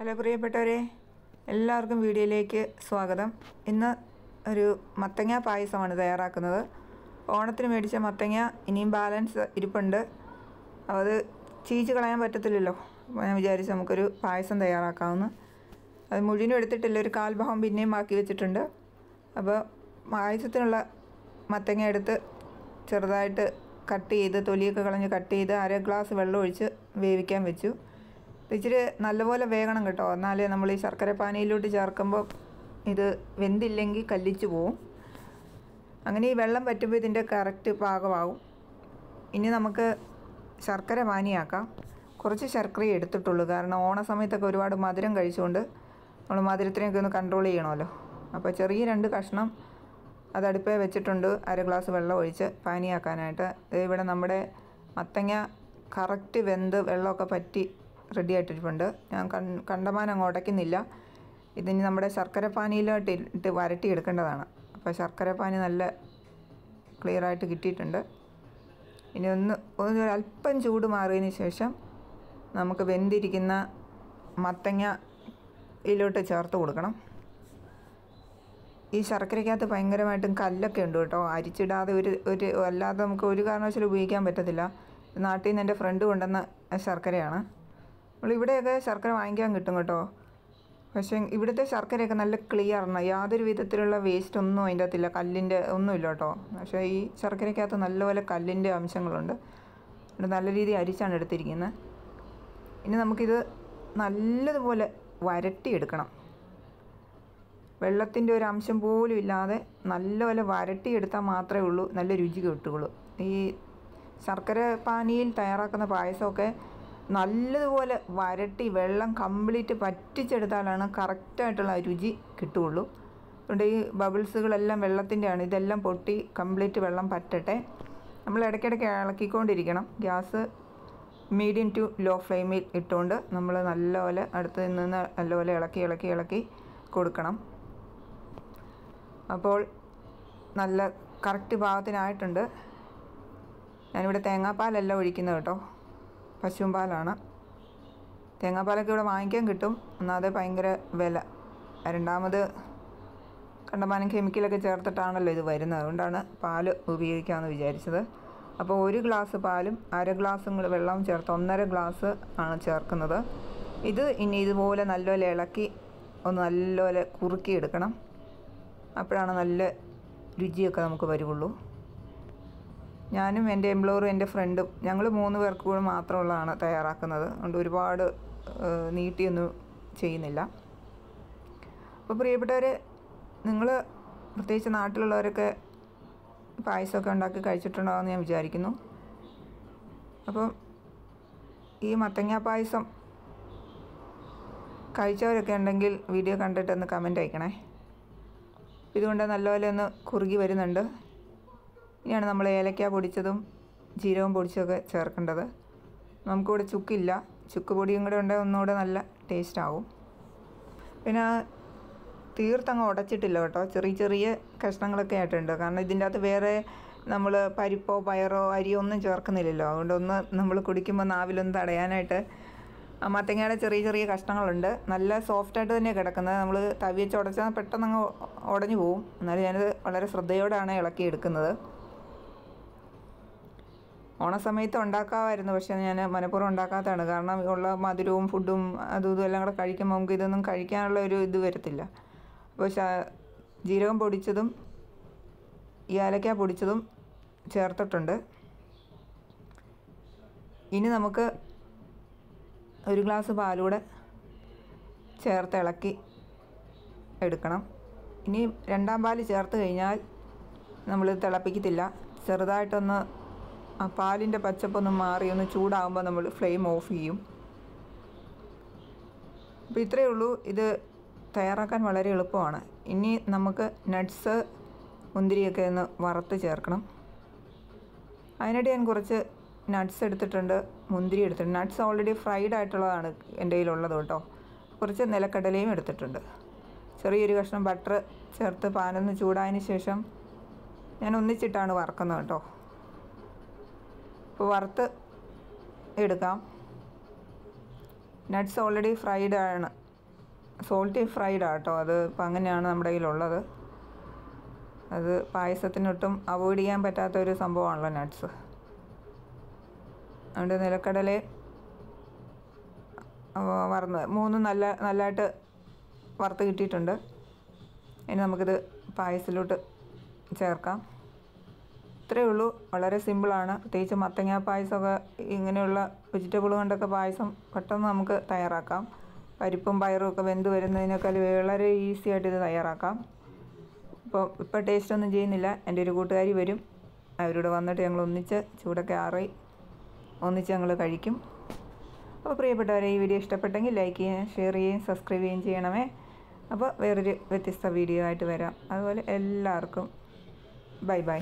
hello പ്രിയപ്പെട്ടവരെ എല്ലാവർക്കും വീഡിയോയിലേക്ക് സ്വാഗതം ഇന്ന് ഒരു മത്തങ്ങ പായസമാണ് തയ്യാറാക്കുന്നത് ഓണത്തിന് മേടിച്ച മത്തങ്ങ ഇനിയും ബാലൻസ് ഇരിപ്പുണ്ട് അത് ചീച്ച് കളയാൻ പറ്റത്തില്ലല്ലോ അപ്പോൾ ഞാൻ വിചാരിച്ചു നമുക്കൊരു പായസം തയ്യാറാക്കാമെന്ന് അത് മുഴുവനും എടുത്തിട്ടില്ല ഒരു കാൽഭാവം പിന്നെയും ബാക്കി വെച്ചിട്ടുണ്ട് അപ്പോൾ പായസത്തിനുള്ള മത്തങ്ങ എടുത്ത് ചെറുതായിട്ട് കട്ട് ചെയ്ത് തൊലിയൊക്കെ കളഞ്ഞ് കട്ട് ചെയ്ത് അര ഗ്ലാസ് വെള്ളം ഒഴിച്ച് വേവിക്കാൻ വെച്ചു ഇച്ചിരി നല്ലപോലെ വേഗണം കേട്ടോ എന്നാലേ നമ്മൾ ഈ ശർക്കര പാനയിലോട്ട് ചേർക്കുമ്പോൾ ഇത് വെന്തില്ലെങ്കിൽ കല്ലിച്ചു പോവും അങ്ങനെ ഈ വെള്ളം പറ്റുമ്പോൾ ഇതിൻ്റെ കറക്റ്റ് പാകമാവും ഇനി നമുക്ക് ശർക്കര പാനിയാക്കാം കുറച്ച് ശർക്കര എടുത്തിട്ടുള്ളൂ കാരണം ഓണ സമയത്തൊക്കെ ഒരുപാട് മധുരം കഴിച്ചുകൊണ്ട് നമ്മൾ മധുരത്തിനെയൊക്കെ ഒന്ന് കൺട്രോൾ ചെയ്യണമല്ലോ അപ്പോൾ ചെറിയ രണ്ട് കഷ്ണം അത് അടുപ്പേ വെച്ചിട്ടുണ്ട് അര ഗ്ലാസ് വെള്ളം ഒഴിച്ച് പാനിയാക്കാനായിട്ട് ഇവിടെ നമ്മുടെ മത്തങ്ങ കറക്റ്റ് വെന്ത് വെള്ളമൊക്കെ പറ്റി റെഡി ആയിട്ടിട്ടുണ്ട് ഞാൻ കണ്ടമാനം അങ്ങ് ഉടയ്ക്കുന്നില്ല ഇതിനി നമ്മുടെ ശർക്കര പാനിയിലോട്ട് ഇട്ട് വരട്ടിയെടുക്കേണ്ടതാണ് അപ്പോൾ ശർക്കര പാനി നല്ല ക്ലിയറായിട്ട് കിട്ടിയിട്ടുണ്ട് ഇനി ഒന്ന് ഒന്ന് അല്പം ചൂട് മാറിയതിന് ശേഷം നമുക്ക് വെന്തിരിക്കുന്ന മത്തങ്ങ ഇതിലോട്ട് ചേർത്ത് കൊടുക്കണം ഈ ശർക്കരയ്ക്കകത്ത് ഭയങ്കരമായിട്ടും കല്ലൊക്കെ ഉണ്ട് കേട്ടോ അരിച്ചിടാതെ ഒരു ഒരു അല്ലാതെ നമുക്ക് ഒരു കാരണവശാലും ഉപയോഗിക്കാൻ പറ്റത്തില്ല നാട്ടിൽ നിന്ന് എൻ്റെ ഫ്രണ്ട് കൊണ്ടുവന്ന ശർക്കരയാണ് നമ്മൾ ഇവിടെയൊക്കെ ശർക്കര വാങ്ങിക്കാൻ കിട്ടും കേട്ടോ പക്ഷേ ഇവിടുത്തെ ശർക്കരയൊക്കെ നല്ല ക്ലിയറാണ് യാതൊരു വിധത്തിലുള്ള വേസ്റ്റ് ഒന്നും അതിൻ്റെ അകത്തില്ല കല്ലിൻ്റെ ഒന്നുമില്ല കേട്ടോ പക്ഷേ ഈ ശർക്കരയ്ക്കകത്ത് നല്ലപോലെ കല്ലിൻ്റെ അംശങ്ങളുണ്ട് നല്ല രീതിയിൽ അരിച്ചാണ് എടുത്തിരിക്കുന്നത് ഇനി നമുക്കിത് നല്ലതുപോലെ വരട്ടിയെടുക്കണം വെള്ളത്തിൻ്റെ ഒരു അംശം പോലും ഇല്ലാതെ നല്ലപോലെ വരട്ടിയെടുത്താൽ മാത്രമേ ഉള്ളൂ നല്ല രുചി കിട്ടുകയുള്ളൂ ഈ ശർക്കര പാനിയിൽ തയ്യാറാക്കുന്ന പായസമൊക്കെ നല്ലതുപോലെ വരട്ടി വെള്ളം കംപ്ലീറ്റ് പറ്റിച്ചെടുത്താലാണ് കറക്റ്റായിട്ടുള്ള രുചി കിട്ടുകയുള്ളൂ അതുകൊണ്ട് ഈ ബബിൾസുകളെല്ലാം വെള്ളത്തിൻ്റെയാണ് ഇതെല്ലാം പൊട്ടി കംപ്ലീറ്റ് വെള്ളം പറ്റട്ടെ നമ്മൾ ഇടയ്ക്കിടയ്ക്ക് ഇളക്കിക്കൊണ്ടിരിക്കണം ഗ്യാസ് മീഡിയം ടു ലോ ഫ്ലെയിമിൽ ഇട്ടുകൊണ്ട് നമ്മൾ നല്ലപോലെ അടുത്ത് നിന്ന് നല്ലപോലെ ഇളക്കി ഇളക്കി ഇളക്കി കൊടുക്കണം അപ്പോൾ നല്ല കറക്റ്റ് പാകത്തിനായിട്ടുണ്ട് ഞാനിവിടെ തേങ്ങാപ്പാലല്ല ഒഴിക്കുന്നത് കേട്ടോ പശുവും പാലാണ് തേങ്ങാപ്പാലൊക്കെ ഇവിടെ വാങ്ങിക്കാൻ കിട്ടും ഒന്നാതെ ഭയങ്കര വില രണ്ടാമത് കണ്ടമാനം കെമിക്കലൊക്കെ ചേർത്തിട്ടാണല്ലോ ഇത് വരുന്നത് അതുകൊണ്ടാണ് പാൽ ഉപയോഗിക്കാമെന്ന് വിചാരിച്ചത് അപ്പോൾ ഒരു ഗ്ലാസ് പാലും അര ഗ്ലാസ്സും കൂടെ വെള്ളവും ചേർത്ത് ഒന്നര ഗ്ലാസ് ആണ് ചേർക്കുന്നത് ഇത് ഇനി ഇതുപോലെ നല്ലപോലെ ഇളക്കി ഒന്ന് നല്ലപോലെ കുറുക്കിയെടുക്കണം അപ്പോഴാണ് നല്ല രുചിയൊക്കെ നമുക്ക് വരുള്ളൂ ഞാനും എൻ്റെ എംപ്ലോയറും എൻ്റെ ഫ്രണ്ടും ഞങ്ങൾ മൂന്ന് പേർക്ക് കൂടി മാത്രമുള്ളതാണ് തയ്യാറാക്കുന്നത് അതുകൊണ്ട് ഒരുപാട് നീട്ടിയൊന്നും ചെയ്യുന്നില്ല അപ്പോൾ പ്രിയപ്പെട്ടവർ നിങ്ങൾ പ്രത്യേകിച്ച് നാട്ടിലുള്ളവരൊക്കെ പായസമൊക്കെ ഉണ്ടാക്കി കഴിച്ചിട്ടുണ്ടാകുമെന്ന് ഞാൻ വിചാരിക്കുന്നു അപ്പം ഈ മത്തങ്ങ പായസം കഴിച്ചവരൊക്കെ ഉണ്ടെങ്കിൽ വീഡിയോ കണ്ടിട്ടൊന്ന് കമൻ്റ് അയക്കണേ ഇതുകൊണ്ട് നല്ലപോലെ ഒന്ന് കുറുകി വരുന്നുണ്ട് ഇനിയാണ് നമ്മൾ ഏലക്ക പൊടിച്ചതും ജീരകം പൊടിച്ചതൊക്കെ ചേർക്കേണ്ടത് നമുക്കിവിടെ ചുക്കില്ല ചുക്ക് പൊടിയും കൂടെ ഉണ്ടെങ്കിൽ ഒന്നുകൂടെ നല്ല ടേസ്റ്റ് ആവും പിന്നെ തീർത്തങ്ങ് ഉടച്ചിട്ടില്ല കേട്ടോ ചെറിയ ചെറിയ കഷ്ണങ്ങളൊക്കെ ആയിട്ടുണ്ട് കാരണം ഇതിൻ്റെ അകത്ത് വേറെ നമ്മൾ പരിപ്പോ പയറോ അരിയോ ഒന്നും ചേർക്കുന്നില്ലല്ലോ അതുകൊണ്ടൊന്ന് നമ്മൾ കുടിക്കുമ്പോൾ നാവിലൊന്ന് തടയാനായിട്ട് മത്തങ്ങയുടെ ചെറിയ ചെറിയ കഷ്ണങ്ങളുണ്ട് നല്ല സോഫ്റ്റായിട്ട് തന്നെ കിടക്കുന്നത് നമ്മൾ തവിയച്ച് ഉടച്ചാൽ പെട്ടെന്ന് അങ്ങ് ഉടഞ്ഞു പോവും എന്നാലും ഞാനത് വളരെ ശ്രദ്ധയോടെയാണ് ഇളക്കി എടുക്കുന്നത് ഓണസമയത്ത് ഉണ്ടാക്കാമായിരുന്നു പക്ഷേ ഞാൻ മനഃപൂർവ്വം ഉണ്ടാക്കാത്തതാണ് കാരണം ഉള്ള മധുരവും ഫുഡും അതും ഇതും എല്ലാം കൂടെ കഴിക്കുമ്പോൾ നമുക്ക് ഇതൊന്നും കഴിക്കാനുള്ള ഒരു ഇത് വരത്തില്ല അപ്പോൾ ജീരകം പൊടിച്ചതും ഏലക്ക പൊടിച്ചതും ചേർത്തിട്ടുണ്ട് ഇനി നമുക്ക് ഒരു ഗ്ലാസ് പാലൂടെ ചേർത്ത് ഇളക്കി എടുക്കണം ഇനി രണ്ടാം പാൽ ചേർത്ത് കഴിഞ്ഞാൽ നമ്മൾ തിളപ്പിക്കത്തില്ല ചെറുതായിട്ടൊന്ന് ആ പാലിൻ്റെ പച്ചപ്പൊന്ന് മാറി ഒന്ന് ചൂടാകുമ്പോൾ നമ്മൾ ഫ്ലെയിം ഓഫ് ചെയ്യും അപ്പോൾ ഇത്രയേ ഉള്ളൂ ഇത് തയ്യാറാക്കാൻ വളരെ എളുപ്പമാണ് ഇനി നമുക്ക് നട്ട്സ് മുന്തിരിയൊക്കെ ഒന്ന് വറുത്ത് ചേർക്കണം അതിനിടെ ഞാൻ കുറച്ച് നട്ട്സ് എടുത്തിട്ടുണ്ട് മുന്തിരി എടുത്തിട്ടുണ്ട് നട്ട്സ് ഓൾറെഡി ഫ്രൈഡ് ആയിട്ടുള്ളതാണ് എൻ്റെ കയ്യിലുള്ളത് കേട്ടോ കുറച്ച് നിലക്കടലയും എടുത്തിട്ടുണ്ട് ചെറിയൊരു കഷ്ണം ബട്ടർ ചേർത്ത് പാനൊന്ന് ചൂടായതിന് ശേഷം ഞാൻ ഒന്നിച്ചിട്ടാണ് വറക്കുന്നത് കേട്ടോ വറുത്ത് എടുക്കാം നട്ട്സ് ഓൾറെഡി ഫ്രൈഡ് ആണ് സോൾട്ടി ഫ്രൈഡ് ആട്ടോ അത് ഇപ്പം അങ്ങനെയാണ് നമ്മുടെ കയ്യിലുള്ളത് അത് പായസത്തിനൊട്ടും അവോയ്ഡ് ചെയ്യാൻ പറ്റാത്ത ഒരു സംഭവമാണല്ലോ നട്ട്സ് അതുകൊണ്ട് നിലക്കടല വറന്ന് മൂന്ന് നല്ല നല്ലതായിട്ട് വറുത്ത് കിട്ടിയിട്ടുണ്ട് ഇനി നമുക്കിത് പായസത്തിലോട്ട് ചേർക്കാം ഇത്രയേ ഉള്ളൂ വളരെ സിമ്പിളാണ് പ്രത്യേകിച്ച് മത്തങ്ങ പായസമൊക്കെ ഇങ്ങനെയുള്ള വെജിറ്റബിൾ കൊണ്ടൊക്കെ പായസം പെട്ടെന്ന് നമുക്ക് തയ്യാറാക്കാം പരിപ്പും പയറും ഒക്കെ വെന്ത് വരുന്നതിനേക്കാൾ വളരെ ഈസി ആയിട്ട് ഇത് തയ്യാറാക്കാം ഇപ്പോൾ ഇപ്പോൾ ടേസ്റ്റ് ഒന്നും ചെയ്യുന്നില്ല എൻ്റെ ഒരു കൂട്ടുകാരി വരും അവരോട് വന്നിട്ട് ഞങ്ങൾ ഒന്നിച്ച് ചൂടൊക്കെ ആറി ഒന്നിച്ച് ഞങ്ങൾ കഴിക്കും അപ്പോൾ പ്രിയപ്പെട്ടവരെ ഈ വീഡിയോ ഇഷ്ടപ്പെട്ടെങ്കിൽ ലൈക്ക് ചെയ്യുകയും ഷെയർ ചെയ്യുകയും സബ്സ്ക്രൈബ് ചെയ്യുകയും ചെയ്യണമേ അപ്പോൾ വേറൊരു വ്യത്യസ്ത വീഡിയോ ആയിട്ട് വരാം അതുപോലെ എല്ലാവർക്കും ബൈ ബൈ